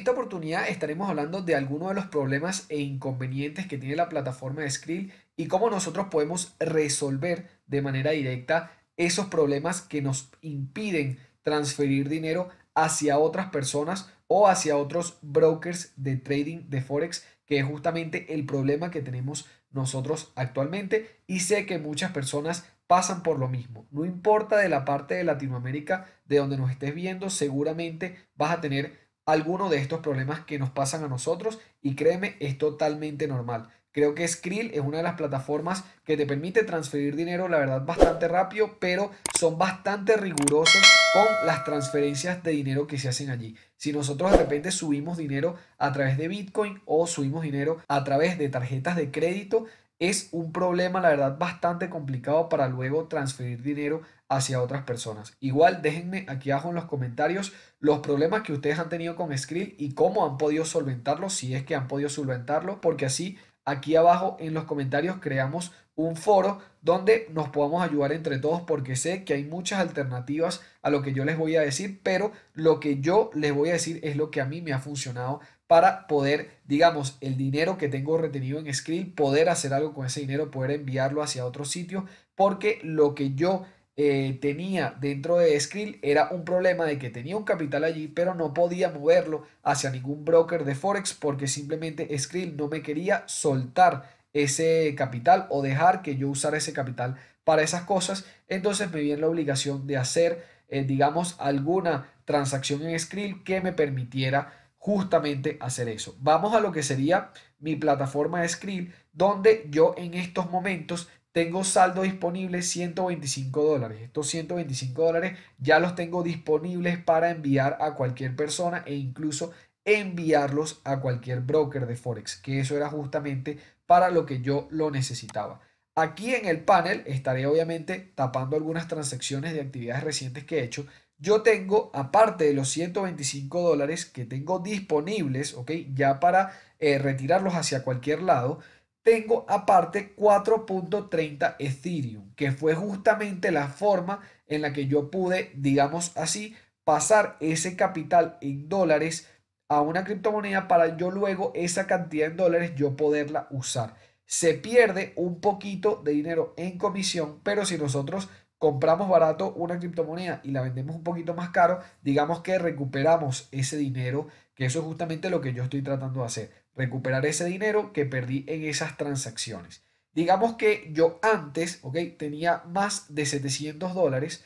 esta oportunidad estaremos hablando de algunos de los problemas e inconvenientes que tiene la plataforma de Skrill y cómo nosotros podemos resolver de manera directa esos problemas que nos impiden transferir dinero hacia otras personas o hacia otros brokers de trading de Forex, que es justamente el problema que tenemos nosotros actualmente y sé que muchas personas pasan por lo mismo. No importa de la parte de Latinoamérica de donde nos estés viendo, seguramente vas a tener alguno de estos problemas que nos pasan a nosotros y créeme, es totalmente normal. Creo que Skrill es una de las plataformas que te permite transferir dinero, la verdad, bastante rápido, pero son bastante rigurosos con las transferencias de dinero que se hacen allí. Si nosotros de repente subimos dinero a través de Bitcoin o subimos dinero a través de tarjetas de crédito, es un problema, la verdad, bastante complicado para luego transferir dinero hacia otras personas. Igual déjenme aquí abajo en los comentarios los problemas que ustedes han tenido con Skrill y cómo han podido solventarlo, si es que han podido solventarlo, porque así aquí abajo en los comentarios creamos un foro donde nos podamos ayudar entre todos porque sé que hay muchas alternativas a lo que yo les voy a decir, pero lo que yo les voy a decir es lo que a mí me ha funcionado para poder, digamos, el dinero que tengo retenido en Skrill, poder hacer algo con ese dinero, poder enviarlo hacia otro sitio, porque lo que yo eh, tenía dentro de Skrill era un problema de que tenía un capital allí, pero no podía moverlo hacia ningún broker de Forex porque simplemente Skrill no me quería soltar ese capital o dejar que yo usara ese capital para esas cosas. Entonces me vi en la obligación de hacer, eh, digamos, alguna transacción en Skrill que me permitiera justamente hacer eso. Vamos a lo que sería mi plataforma de Skrill, donde yo en estos momentos tengo saldo disponible 125 dólares. Estos 125 dólares ya los tengo disponibles para enviar a cualquier persona e incluso enviarlos a cualquier broker de Forex, que eso era justamente para lo que yo lo necesitaba. Aquí en el panel estaré obviamente tapando algunas transacciones de actividades recientes que he hecho, yo tengo, aparte de los 125 dólares que tengo disponibles, ¿ok? Ya para eh, retirarlos hacia cualquier lado, tengo aparte 4.30 Ethereum, que fue justamente la forma en la que yo pude, digamos así, pasar ese capital en dólares a una criptomoneda para yo luego esa cantidad en dólares yo poderla usar. Se pierde un poquito de dinero en comisión, pero si nosotros compramos barato una criptomoneda y la vendemos un poquito más caro, digamos que recuperamos ese dinero, que eso es justamente lo que yo estoy tratando de hacer, recuperar ese dinero que perdí en esas transacciones. Digamos que yo antes, ok, tenía más de 700 dólares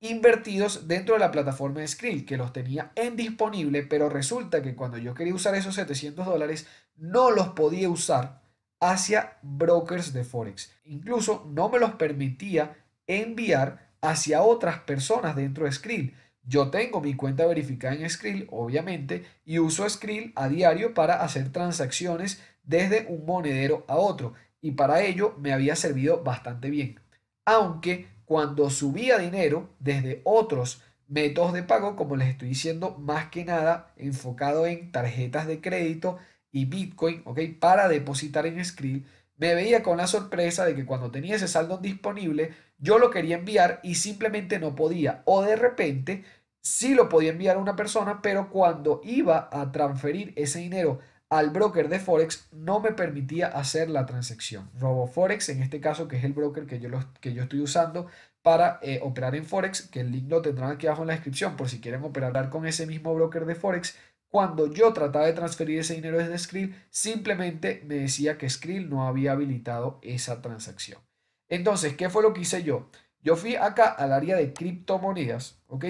invertidos dentro de la plataforma de Skrill, que los tenía en disponible, pero resulta que cuando yo quería usar esos 700 dólares, no los podía usar hacia brokers de Forex. Incluso no me los permitía enviar hacia otras personas dentro de Skrill. Yo tengo mi cuenta verificada en Skrill, obviamente, y uso Skrill a diario para hacer transacciones desde un monedero a otro, y para ello me había servido bastante bien. Aunque cuando subía dinero desde otros métodos de pago, como les estoy diciendo, más que nada enfocado en tarjetas de crédito y Bitcoin, ¿ok? Para depositar en Skrill, me veía con la sorpresa de que cuando tenía ese saldo disponible, yo lo quería enviar y simplemente no podía. O de repente, sí lo podía enviar a una persona, pero cuando iba a transferir ese dinero al broker de Forex, no me permitía hacer la transacción. RoboForex, en este caso, que es el broker que yo, que yo estoy usando para eh, operar en Forex, que el link lo tendrán aquí abajo en la descripción por si quieren operar con ese mismo broker de Forex cuando yo trataba de transferir ese dinero desde Skrill, simplemente me decía que Skrill no había habilitado esa transacción. Entonces, ¿qué fue lo que hice yo? Yo fui acá al área de criptomonedas, ¿ok?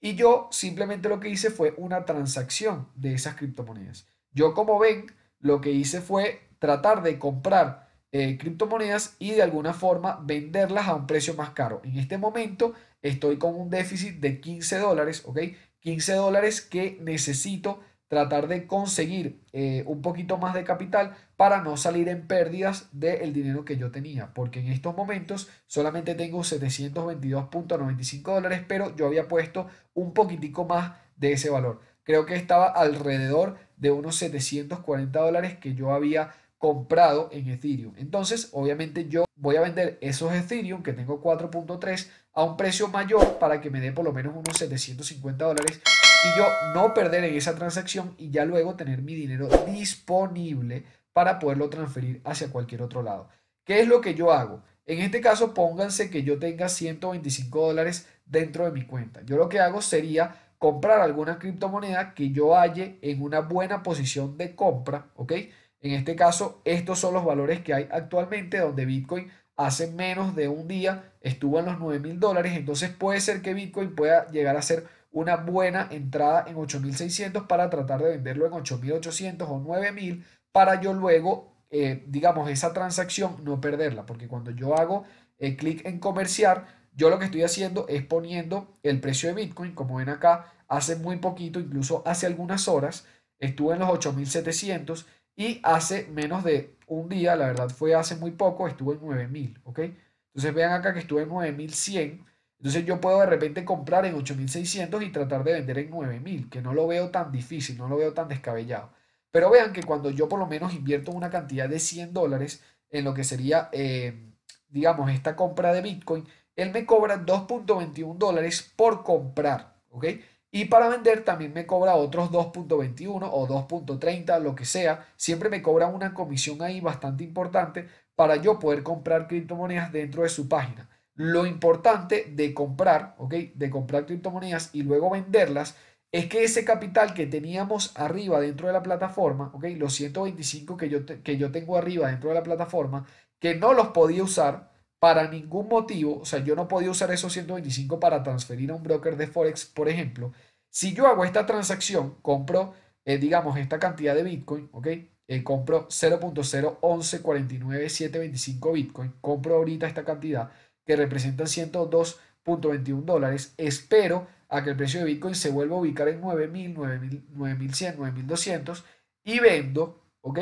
Y yo simplemente lo que hice fue una transacción de esas criptomonedas. Yo, como ven, lo que hice fue tratar de comprar eh, criptomonedas y de alguna forma venderlas a un precio más caro. En este momento estoy con un déficit de 15 dólares, ¿ok? 15 dólares que necesito tratar de conseguir eh, un poquito más de capital para no salir en pérdidas del dinero que yo tenía, porque en estos momentos solamente tengo 722.95 dólares, pero yo había puesto un poquitico más de ese valor. Creo que estaba alrededor de unos 740 dólares que yo había comprado en Ethereum. Entonces, obviamente yo voy a vender esos Ethereum que tengo 4.3 a un precio mayor para que me dé por lo menos unos 750 dólares y yo no perder en esa transacción y ya luego tener mi dinero disponible para poderlo transferir hacia cualquier otro lado. ¿Qué es lo que yo hago? En este caso, pónganse que yo tenga 125 dólares dentro de mi cuenta. Yo lo que hago sería comprar alguna criptomoneda que yo halle en una buena posición de compra, ¿ok? En este caso, estos son los valores que hay actualmente donde Bitcoin hace menos de un día estuvo en los 9000 dólares. Entonces puede ser que Bitcoin pueda llegar a ser una buena entrada en 8.600 para tratar de venderlo en 8.800 o 9.000 para yo luego, eh, digamos, esa transacción no perderla. Porque cuando yo hago el eh, clic en comerciar, yo lo que estoy haciendo es poniendo el precio de Bitcoin, como ven acá, hace muy poquito, incluso hace algunas horas, estuvo en los 8.700 y hace menos de un día, la verdad fue hace muy poco, estuvo en 9000, ¿ok? Entonces vean acá que estuve en 9100. Entonces yo puedo de repente comprar en 8600 y tratar de vender en 9000, que no lo veo tan difícil, no lo veo tan descabellado. Pero vean que cuando yo por lo menos invierto una cantidad de 100 dólares en lo que sería, eh, digamos, esta compra de Bitcoin, él me cobra 2.21 dólares por comprar, ¿ok? Y para vender también me cobra otros 2.21 o 2.30, lo que sea. Siempre me cobra una comisión ahí bastante importante para yo poder comprar criptomonedas dentro de su página. Lo importante de comprar, ¿ok? De comprar criptomonedas y luego venderlas es que ese capital que teníamos arriba dentro de la plataforma, ¿ok? Los 125 que yo, que yo tengo arriba dentro de la plataforma, que no los podía usar, para ningún motivo, o sea, yo no podía usar esos 125 para transferir a un broker de Forex, por ejemplo. Si yo hago esta transacción, compro, eh, digamos, esta cantidad de Bitcoin, ¿ok? Eh, compro 0.01149725 Bitcoin, compro ahorita esta cantidad que representa 102.21 dólares, espero a que el precio de Bitcoin se vuelva a ubicar en 9.000, 9.100, 9.200 y vendo, ¿ok?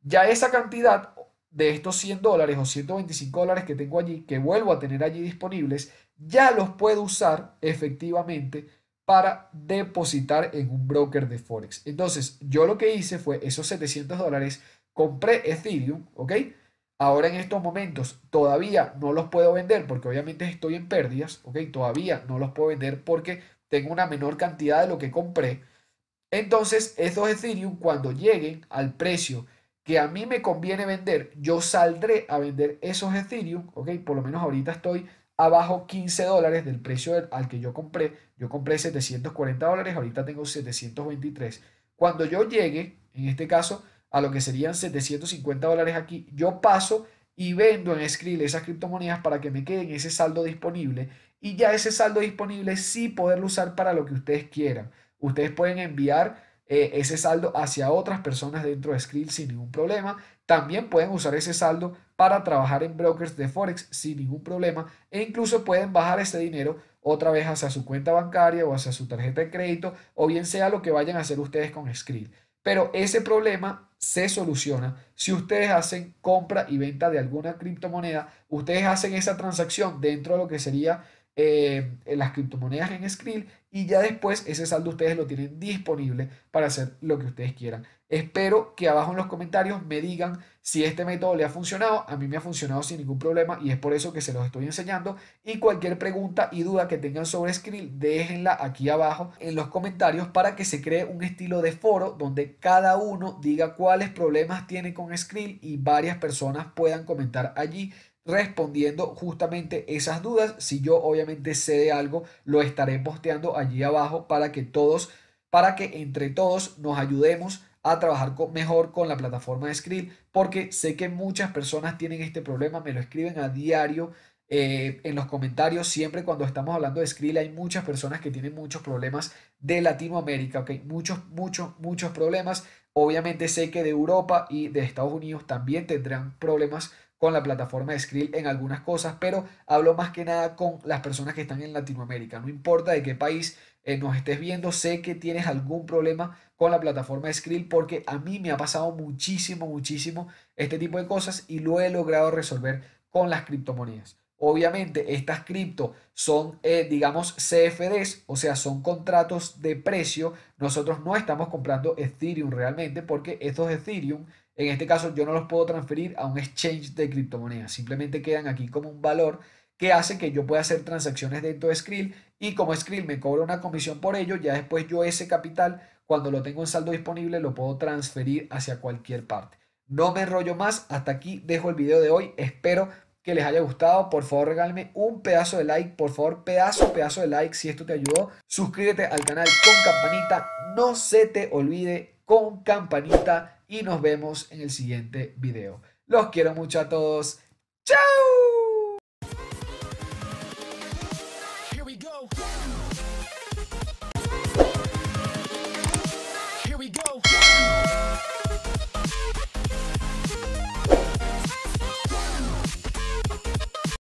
Ya esa cantidad de estos 100 dólares o 125 dólares que tengo allí, que vuelvo a tener allí disponibles, ya los puedo usar efectivamente para depositar en un broker de Forex. Entonces, yo lo que hice fue esos 700 dólares, compré Ethereum, ¿ok? Ahora en estos momentos todavía no los puedo vender porque obviamente estoy en pérdidas, ¿ok? Todavía no los puedo vender porque tengo una menor cantidad de lo que compré. Entonces, esos Ethereum cuando lleguen al precio que a mí me conviene vender, yo saldré a vender esos Ethereum, ¿ok? Por lo menos ahorita estoy abajo 15 dólares del precio al que yo compré. Yo compré 740 dólares, ahorita tengo 723. Cuando yo llegue, en este caso, a lo que serían 750 dólares aquí, yo paso y vendo en Skrill esas criptomonedas para que me queden ese saldo disponible y ya ese saldo disponible sí poderlo usar para lo que ustedes quieran. Ustedes pueden enviar eh, ese saldo hacia otras personas dentro de Skrill sin ningún problema. También pueden usar ese saldo para trabajar en brokers de Forex sin ningún problema e incluso pueden bajar ese dinero otra vez hacia su cuenta bancaria o hacia su tarjeta de crédito o bien sea lo que vayan a hacer ustedes con Skrill. Pero ese problema se soluciona si ustedes hacen compra y venta de alguna criptomoneda, ustedes hacen esa transacción dentro de lo que sería eh, las criptomonedas en Skrill y ya después ese saldo ustedes lo tienen disponible para hacer lo que ustedes quieran. Espero que abajo en los comentarios me digan si este método le ha funcionado. A mí me ha funcionado sin ningún problema y es por eso que se los estoy enseñando. Y cualquier pregunta y duda que tengan sobre Skrill, déjenla aquí abajo en los comentarios para que se cree un estilo de foro donde cada uno diga cuáles problemas tiene con Skrill y varias personas puedan comentar allí respondiendo justamente esas dudas. Si yo obviamente sé de algo, lo estaré posteando allí abajo para que todos, para que entre todos nos ayudemos a trabajar mejor con la plataforma de Skrill, porque sé que muchas personas tienen este problema, me lo escriben a diario. Eh, en los comentarios, siempre cuando estamos hablando de Skrill, hay muchas personas que tienen muchos problemas de Latinoamérica, ¿ok? Muchos, muchos, muchos problemas. Obviamente sé que de Europa y de Estados Unidos también tendrán problemas con la plataforma de Skrill en algunas cosas, pero hablo más que nada con las personas que están en Latinoamérica. No importa de qué país eh, nos estés viendo, sé que tienes algún problema con la plataforma de Skrill porque a mí me ha pasado muchísimo, muchísimo este tipo de cosas y lo he logrado resolver con las criptomonedas. Obviamente, estas cripto son, eh, digamos, CFDs, o sea, son contratos de precio. Nosotros no estamos comprando Ethereum realmente porque estos Ethereum en este caso yo no los puedo transferir a un exchange de criptomonedas, simplemente quedan aquí como un valor que hace que yo pueda hacer transacciones dentro de Skrill y como Skrill me cobra una comisión por ello, ya después yo ese capital, cuando lo tengo en saldo disponible, lo puedo transferir hacia cualquier parte. No me enrollo más, hasta aquí dejo el video de hoy, espero que les haya gustado, por favor regálme un pedazo de like, por favor pedazo, pedazo de like si esto te ayudó, suscríbete al canal con campanita, no se te olvide con campanita y nos vemos en el siguiente video. Los quiero mucho a todos. ¡Chao!